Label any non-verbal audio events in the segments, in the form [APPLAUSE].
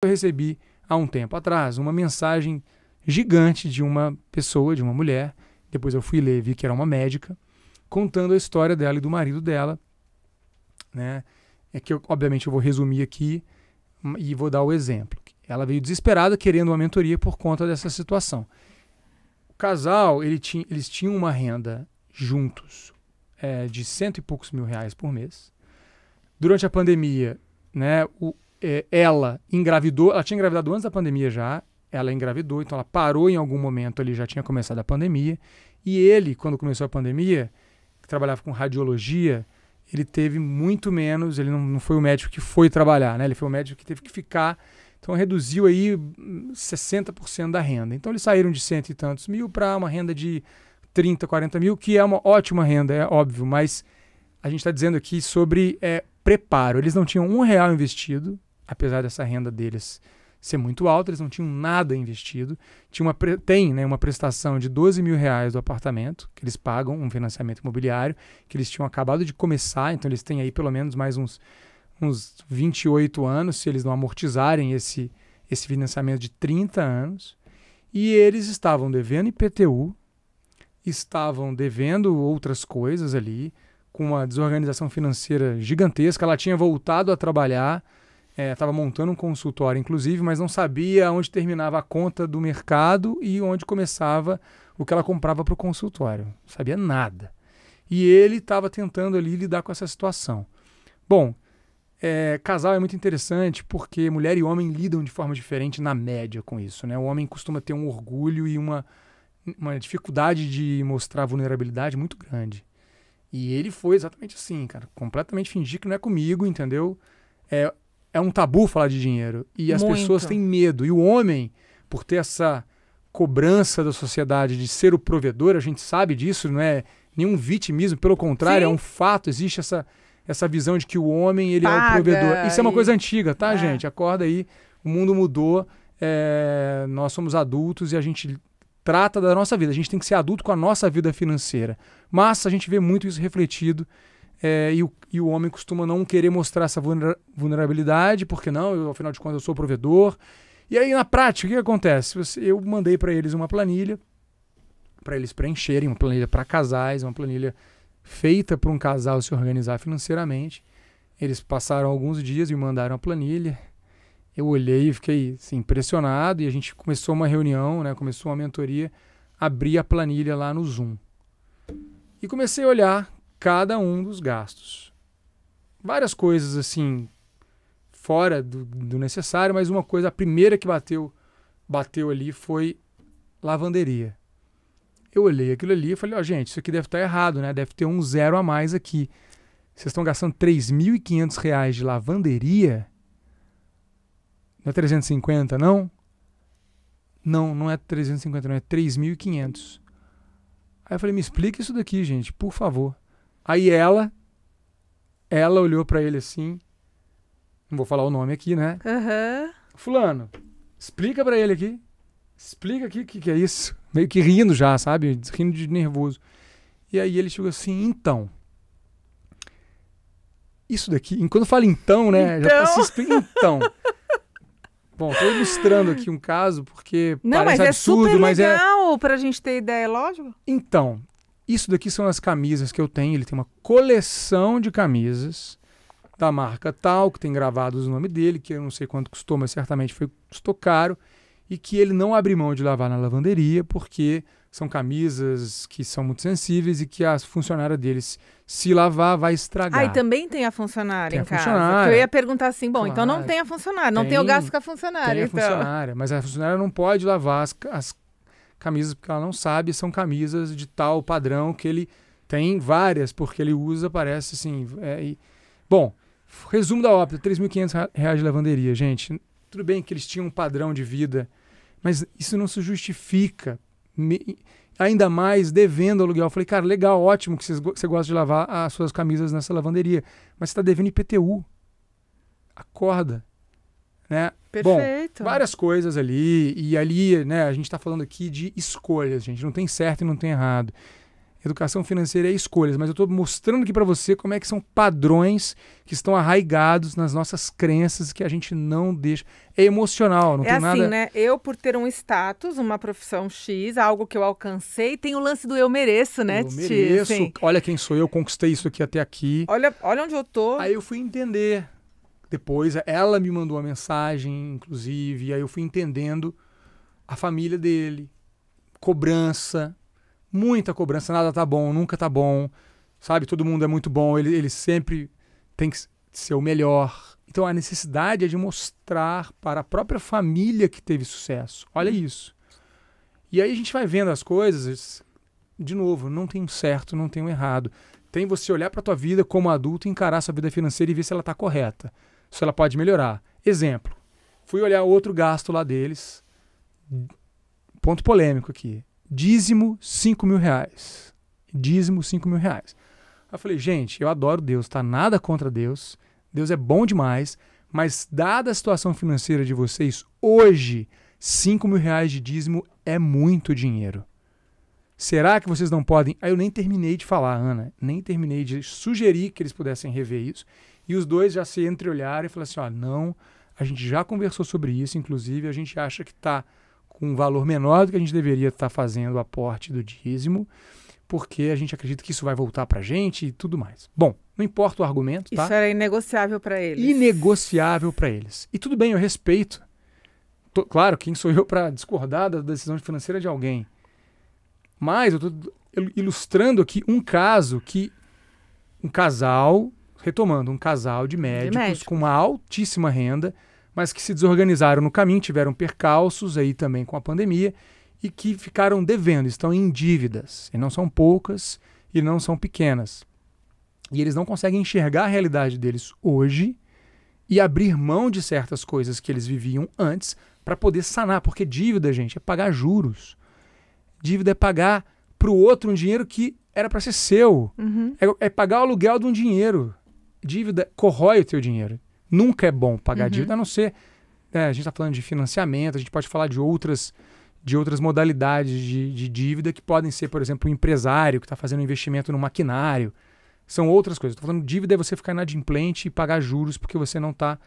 Eu recebi há um tempo atrás uma mensagem gigante de uma pessoa, de uma mulher. Depois eu fui ler, vi que era uma médica, contando a história dela e do marido dela, né? É que eu, obviamente eu vou resumir aqui e vou dar o exemplo. Ela veio desesperada querendo uma mentoria por conta dessa situação. O casal, ele tinha, eles tinham uma renda juntos é, de cento e poucos mil reais por mês. Durante a pandemia, né, o, é, ela engravidou, ela tinha engravidado antes da pandemia já, ela engravidou, então ela parou em algum momento ali, já tinha começado a pandemia. E ele, quando começou a pandemia, que trabalhava com radiologia, ele teve muito menos, ele não, não foi o médico que foi trabalhar, né? Ele foi o médico que teve que ficar. Então reduziu aí 60% hum, da renda. Então eles saíram de cento e tantos mil para uma renda de 30, 40 mil, que é uma ótima renda, é óbvio, mas a gente está dizendo aqui sobre é, preparo. Eles não tinham um real investido, apesar dessa renda deles ser muito alta, eles não tinham nada investido. Tinha uma, tem né, uma prestação de 12 mil reais do apartamento, que eles pagam um financiamento imobiliário, que eles tinham acabado de começar, então eles têm aí pelo menos mais uns, uns 28 anos, se eles não amortizarem esse, esse financiamento de 30 anos. E eles estavam devendo IPTU, estavam devendo outras coisas ali, com uma desorganização financeira gigantesca. Ela tinha voltado a trabalhar estava é, montando um consultório, inclusive, mas não sabia onde terminava a conta do mercado e onde começava o que ela comprava para o consultório. Não sabia nada. E ele estava tentando ali lidar com essa situação. Bom, é, casal é muito interessante porque mulher e homem lidam de forma diferente na média com isso. Né? O homem costuma ter um orgulho e uma, uma dificuldade de mostrar vulnerabilidade muito grande. E ele foi exatamente assim, cara. Completamente fingir que não é comigo, entendeu? É, é um tabu falar de dinheiro. E as Muito. pessoas têm medo. E o homem, por ter essa cobrança da sociedade de ser o provedor, a gente sabe disso, não é nenhum vitimismo, pelo contrário, é Sim. é um fato, existe essa, essa visão de que o homem ele Paga é o provedor. Isso e... é uma coisa antiga, tá, é. gente? Acorda aí, o mundo mudou, é... nós somos adultos e a gente trata da nossa vida, a gente tem que ser adulto com a nossa vida financeira. Mas a gente vê muito isso refletido é, e, o, e, o, homem costuma não querer mostrar essa vulnerabilidade, porque não, eu, afinal de contas eu sou provedor. E aí, na prática, o que acontece? Eu mandei para eles uma planilha, para eles preencherem, uma planilha para casais, uma planilha feita para um casal se organizar financeiramente. Eles passaram alguns dias e me mandaram a planilha. Eu olhei e fiquei assim, impressionado. E a gente começou uma reunião, né, começou uma mentoria, abri a planilha lá no Zoom. E comecei a olhar cada um dos gastos. Várias coisas assim fora do, do, necessário, mas uma coisa, a primeira que bateu bateu ali foi lavanderia. Eu olhei aquilo ali e falei, ó, oh, gente, isso aqui deve estar tá errado, né? Deve ter um zero a mais aqui. Vocês estão gastando 3.500 reais de lavanderia? Não é 350, não? Não, não é 350, não, é 3.500. Aí eu falei, me explica isso daqui, gente, por favor. Aí ela, ela olhou para ele assim, não vou falar o nome aqui, né? Uhum. Fulano, explica para ele aqui, explica aqui o que, que é isso. [LAUGHS] Meio que rindo já, sabe? Rindo de nervoso. E aí ele chegou assim, então. Isso daqui, quando fala então, né? Então. Já tá então. se explica, então. Bom, estou ilustrando aqui um caso porque Não, parece mas é absurdo, é super mas é legal é... pra gente ter ideia, é lógico. Então, isso daqui são as camisas que eu tenho. Ele tem uma coleção de camisas da marca tal, que tem gravados o nome dele, que eu não sei quanto custou, mas certamente foi, custou caro, e que ele não abre mão de lavar na lavanderia, porque são camisas que são muito sensíveis e que a funcionária deles, se lavar, vai estragar. Ah, e também tem a funcionária tem em a casa. Funcionária. eu ia perguntar assim, bom, então não tem a funcionária, não tem, tem o gasto com a funcionária. Tem a então. funcionária, mas a funcionária não pode lavar as, as camisas porque ela não sabe, são camisas de tal padrão que ele tem várias, porque ele usa, parece assim. É, e... Bom, resumo da ópera: R$ 3.500 de lavanderia, gente. Tudo bem que eles tinham um padrão de vida, mas isso não se justifica. Me... Ainda mais devendo aluguel. Eu falei, cara, legal, ótimo que você gosta de lavar as suas camisas nessa lavanderia, mas você está devendo IPTU. Acorda. Né? Perfeito. Bom, várias coisas ali. E ali, né, a gente está falando aqui de escolhas, gente. Não tem certo e não tem errado. Educação financeira é escolhas, mas eu estou mostrando aqui para você como é que são padrões que estão arraigados nas nossas crenças que a gente não deixa. É emocional, não é tem assim, nada. É assim, né? Eu, por ter um status, uma profissão X, algo que eu alcancei, tem o lance do eu mereço, né? Eu mereço. Sim. Olha quem sou eu, conquistei isso aqui até aqui. Olha, olha onde eu tô. Aí eu fui entender depois ela me mandou uma mensagem, inclusive, e aí eu fui entendendo a família dele, cobrança, muita cobrança, nada tá bom, nunca tá bom, sabe? Todo mundo é muito bom, ele, ele sempre tem que ser o melhor. Então a necessidade é de mostrar para a própria família que teve sucesso. Olha uhum. isso. E aí a gente vai vendo as coisas, de novo, não tem um certo, não tem um errado. Tem você olhar para a tua vida como adulto e encarar sua vida financeira e ver se ela está correta. Isso ela pode melhorar. Exemplo, fui olhar outro gasto lá deles, ponto polêmico aqui, dízimo 5 mil reais. Dízimo 5 mil reais. Eu falei, gente, eu adoro Deus, tá? Nada contra Deus. Deus é bom demais, mas dada a situação financeira de vocês, hoje, 5 mil reais de dízimo é muito dinheiro. Será que vocês não podem? Aí eu nem terminei de falar, Ana, nem terminei de sugerir que eles pudessem rever isso. E os dois já se entreolharam e falaram assim: ó, não, a gente já conversou sobre isso, inclusive a gente acha que está com um valor menor do que a gente deveria estar tá fazendo o aporte do dízimo, porque a gente acredita que isso vai voltar para a gente e tudo mais. Bom, não importa o argumento, tá? Isso era inegociável para eles. Inegociável para eles. E tudo bem, eu respeito. Tô, claro, quem sou eu para discordar da decisão financeira de alguém? Mas eu estou ilustrando aqui um caso que um casal retomando, um casal de médicos, de com uma altíssima renda, mas que se desorganizaram no caminho, tiveram percalços aí também com a pandemia e que ficaram devendo, estão em dívidas, e não são poucas e não são pequenas. E eles não conseguem enxergar a realidade deles hoje e abrir mão de certas coisas que eles viviam antes para poder sanar, porque dívida, gente, é pagar juros. Dívida é pagar para o outro um dinheiro que era para ser seu. Uhum. É, é, pagar o aluguel de um dinheiro dívida corrói o teu dinheiro. Nunca é bom pagar uhum. dívida, a não ser. É, a gente está falando de financiamento, a gente pode falar de outras, de outras modalidades de, de dívida que podem ser, por exemplo, o um empresário que está fazendo um investimento no maquinário. São outras coisas. Estou falando dívida é você ficar inadimplente e pagar juros porque você não está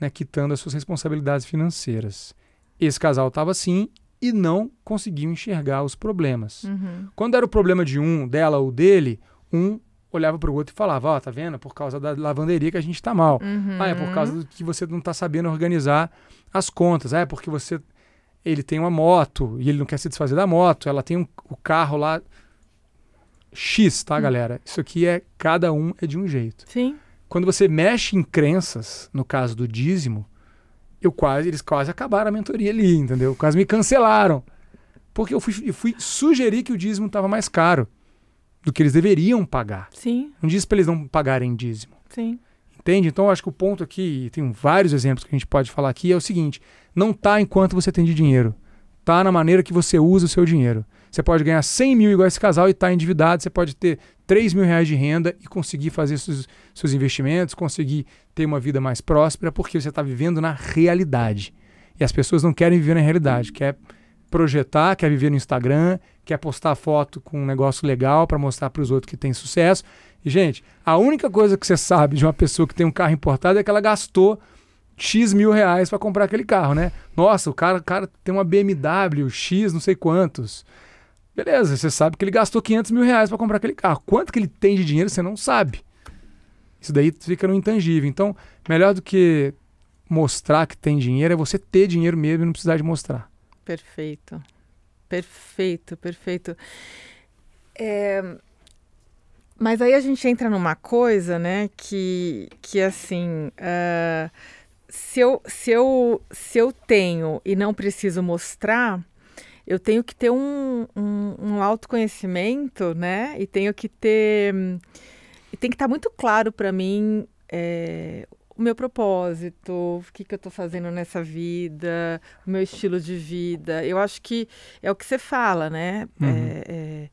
né, quitando as suas responsabilidades financeiras. Esse casal estava assim e não conseguiu enxergar os problemas. Uhum. Quando era o problema de um, dela ou dele, um olhava para o outro e falava, ó, oh, tá vendo? Por causa da lavanderia que a gente está mal. Uhum. Ah, é por uhum. causa do que você não está sabendo organizar as contas. Ah, é porque você ele tem uma moto e ele não quer se desfazer da moto, ela tem um, o carro lá X, tá, hum. galera? Isso aqui é cada um é de um jeito. Sim. Quando você mexe em crenças, no caso do dízimo, eu quase, eles quase acabaram a mentoria ali, entendeu? Quase me cancelaram. Porque eu fui, eu fui sugerir que o dízimo estava mais caro do que eles deveriam pagar. Sim. Não diz para eles não pagarem dízimo. Sim. Entende? Então, acho que o ponto aqui, e tem vários exemplos que a gente pode falar aqui, é o seguinte: não tá enquanto você tem de dinheiro. Tá na maneira que você usa o seu dinheiro. Você pode ganhar 100 mil igual esse casal e estar tá endividado. Você pode ter 3 mil reais de renda e conseguir fazer seus, seus investimentos, conseguir ter uma vida mais próspera, porque você está vivendo na realidade. E as pessoas não querem viver na realidade, quer é projetar, quer viver no Instagram, quer postar foto com um negócio legal para mostrar para os outros que tem sucesso. E, gente, a única coisa que você sabe de uma pessoa que tem um carro importado é que ela gastou X mil reais para comprar aquele carro, né? Nossa, o cara, o cara tem uma BMW X não sei quantos. Beleza, você sabe que ele gastou 500 mil reais para comprar aquele carro. Quanto que ele tem de dinheiro, você não sabe. Isso daí fica no intangível. Então, melhor do que mostrar que tem dinheiro é você ter dinheiro mesmo e não precisar de mostrar. Perfeito. Perfeito, perfeito. É... Mas aí a gente entra numa coisa, né, que, que assim. Uh, se eu, se, eu, se eu tenho e não preciso mostrar, eu tenho que ter um, um, um autoconhecimento, né? E tenho que ter. E tem que estar muito claro para mim é, meu propósito, o que, que eu estou fazendo nessa vida, o meu estilo de vida. Eu acho que é o que você fala, né? Uhum. É, é,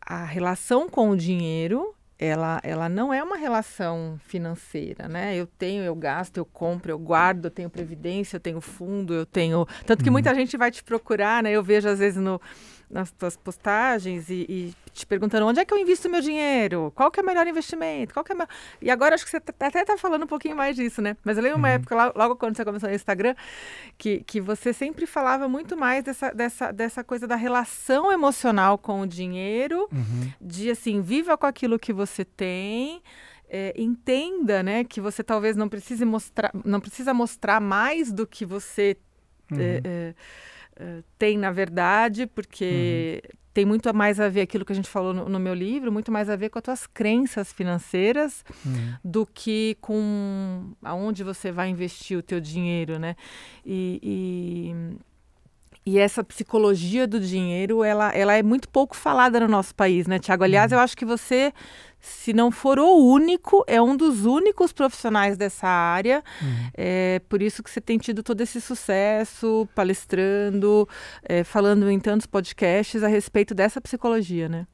a relação com o dinheiro ela, ela não é uma relação financeira, né? Eu tenho, eu gasto, eu compro, eu guardo, eu tenho previdência, eu tenho fundo, eu tenho. Tanto que uhum. muita gente vai te procurar, né? Eu vejo às vezes no, nas tuas postagens e, e te perguntando onde é que eu invisto meu dinheiro, qual que é o melhor investimento, qual que é melhor... E agora acho que você tá, tá, até tá falando um pouquinho mais disso, né? Mas eu lembro uma uhum. época, logo quando você começou no Instagram, que, que você sempre falava muito mais dessa, dessa, dessa coisa da relação emocional com o dinheiro, uhum. de assim, viva com aquilo que você tem. É, entenda, né, que você talvez não precise mostrar, não precisa mostrar mais do que você é, uhum. é, é, tem na verdade, porque uhum tem muito mais a ver aquilo que a gente falou no, no, meu livro, muito mais a ver com as tuas crenças financeiras uhum. do que com aonde você vai investir o teu dinheiro, né? E, e e essa psicologia do dinheiro, ela, ela é muito pouco falada no nosso país, né, Tiago? Aliás, uhum. eu acho que você, se não for o único, é um dos únicos profissionais dessa área. Uhum. É por isso que você tem tido todo esse sucesso, palestrando, é, falando em tantos podcasts a respeito dessa psicologia, né?